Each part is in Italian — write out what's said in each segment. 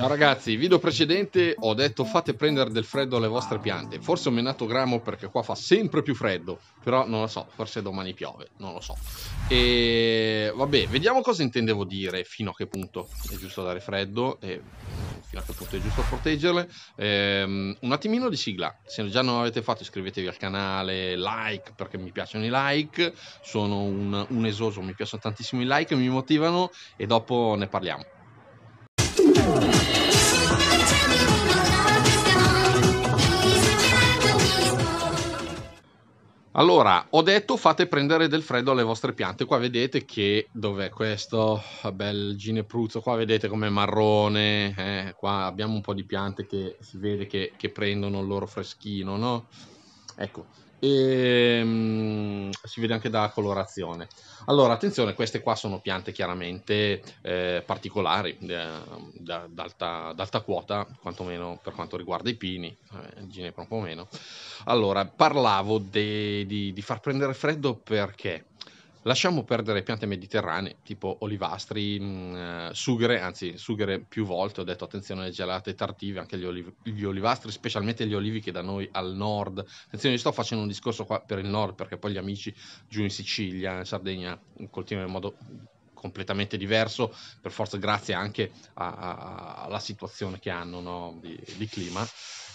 Ciao ragazzi, video precedente ho detto fate prendere del freddo alle vostre piante. Forse ho menato gramo perché qua fa sempre più freddo, però non lo so, forse domani piove, non lo so. E vabbè, vediamo cosa intendevo dire, fino a che punto è giusto dare freddo e fino a che punto è giusto proteggerle. Ehm, un attimino di sigla, se già non l'avete fatto iscrivetevi al canale, like perché mi piacciono i like, sono un, un esoso, mi piacciono tantissimo i like, mi motivano e dopo ne parliamo. Allora, ho detto fate prendere del freddo alle vostre piante. Qua vedete che dov'è questo bel ginepruzzo? Qua vedete come è marrone. Eh? Qua abbiamo un po' di piante che si vede che, che prendono il loro freschino, no? Ecco, e um, si vede anche dalla colorazione. Allora, attenzione, queste qua sono piante chiaramente eh, particolari, eh, d'alta, quota, quantomeno per quanto riguarda i pini, eh, ginepra un po' meno. Allora, parlavo di far prendere freddo perché Lasciamo perdere piante mediterranee, tipo olivastri, mh, mm, eh, sughere, anzi sughere più volte ho detto attenzione alle gelate tardive, anche gli, oliv- gli, olivastri, specialmente gli olivi che da noi al nord. Attenzione, sto facendo un discorso qua per il nord perché poi gli amici giù in Sicilia, in Sardegna, coltivano in modo completamente diverso, per forza grazie anche alla situazione che hanno no, di, di clima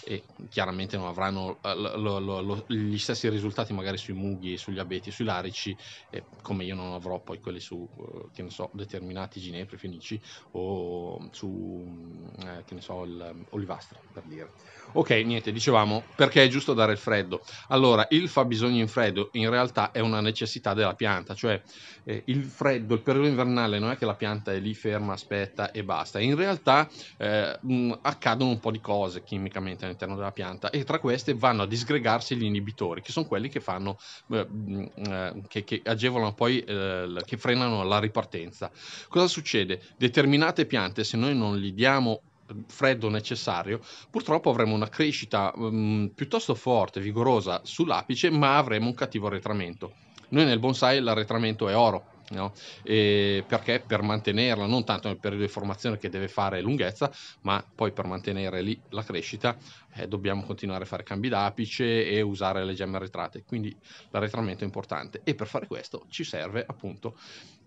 e chiaramente non avranno eh, lo, lo, lo, gli stessi risultati magari sui mughi, sugli abeti, sui larici, eh, come io non avrò poi quelli su, eh, che ne so, determinati ginepri, fenici o su, mm, eh, che ne so, il, mm, per dire. Ok, niente, dicevamo, perché è giusto dare il freddo? Allora, il fabbisogno in freddo in realtà è una necessità della pianta, cioè eh, il freddo, il periodo invernale non è che la pianta è lì ferma, aspetta e basta, in realtà eh, mm, accadono un po' di cose chimicamente nel all'interno della pianta e tra queste vanno a disgregarsi gli inibitori, che sono quelli che, fanno, eh, mm, eh che, che agevolano poi, eh, che frenano la ripartenza. Cosa succede? Determinate piante, se noi non gli diamo freddo necessario, purtroppo avremo una crescita mh, mm, piuttosto forte, vigorosa sull'apice, ma avremo un cattivo arretramento. Noi nel bonsai l'arretramento è oro, no? perché per mantenerla, non tanto nel periodo di formazione che deve fare lunghezza, ma poi per mantenere lì la crescita eh, dobbiamo continuare a fare cambi d'apice e usare le gemme arretrate, quindi l'arretramento è importante e per fare questo ci serve appunto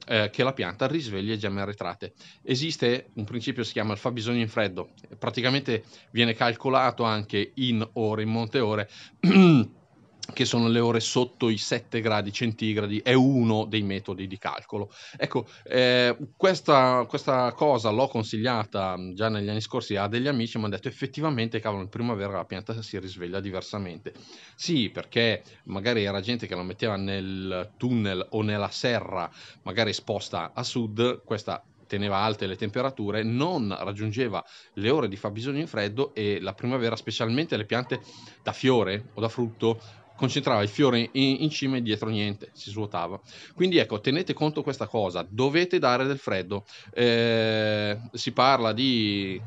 eh, che la pianta risvegli le gemme arretrate. Esiste un principio che si chiama il fabbisogno in freddo, praticamente viene calcolato anche in ore, in monte ore. che sono le ore sotto i 7 gradi centigradi, è uno dei metodi di calcolo. Ecco, eh, questa, questa, cosa l'ho consigliata mm, già negli anni scorsi a degli amici, mi hanno detto effettivamente, cavolo, in primavera la pianta si risveglia diversamente. Sì, perché magari era gente che la metteva nel tunnel o nella serra, magari esposta a sud, questa teneva alte le temperature, non raggiungeva le ore di fabbisogno in freddo e la primavera, specialmente le piante da fiore o da frutto, concentrava i fiori in, in cima e dietro niente, si svuotava. Quindi ecco, tenete conto questa cosa, dovete dare del freddo. Eh, si parla di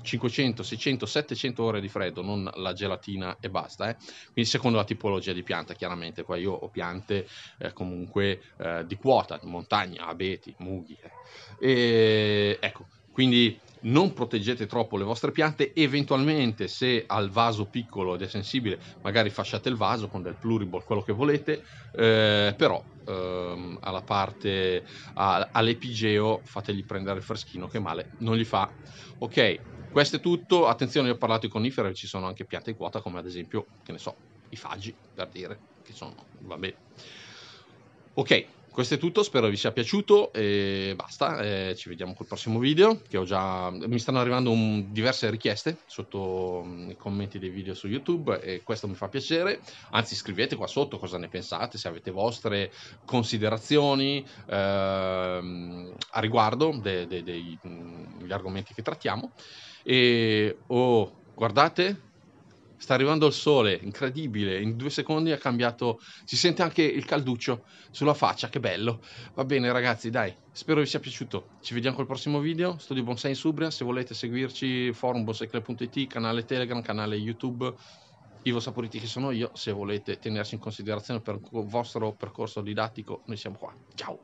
500, 600, 700 ore di freddo, non la gelatina e basta. Eh? Quindi secondo la tipologia di pianta, chiaramente, qua io ho piante eh, comunque eh, di quota, montagna, abeti, mughi. Eh. E, ecco, quindi non proteggete troppo le vostre piante, eventualmente se al vaso piccolo ed è sensibile magari fasciate il vaso con del pluriball, quello che volete, eh, però ehm, alla parte, a, all'epigeo fategli prendere il freschino che male non gli fa. Ok, questo è tutto, attenzione, io ho parlato di conifere, ci sono anche piante di quota come ad esempio, che ne so, i fagi, per dire, che sono, vabbè. Ok, questo è tutto, spero vi sia piaciuto e basta, eh, ci vediamo col prossimo video che ho già... mi stanno arrivando un... diverse richieste sotto mm, i commenti dei video su YouTube e questo mi fa piacere, anzi scrivete qua sotto cosa ne pensate, se avete vostre considerazioni ehm, a riguardo degli mm, argomenti che trattiamo e o oh, guardate sta arrivando il sole, incredibile, in due secondi ha cambiato, si sente anche il calduccio sulla faccia, che bello. Va bene ragazzi, dai, spero vi sia piaciuto, ci vediamo col prossimo video, studio Bonsai in Subria, se volete seguirci forum bonsaiclub.it, canale Telegram, canale YouTube, Ivo Saporiti che sono io, se volete tenersi in considerazione per il vostro percorso didattico, noi siamo qua, ciao!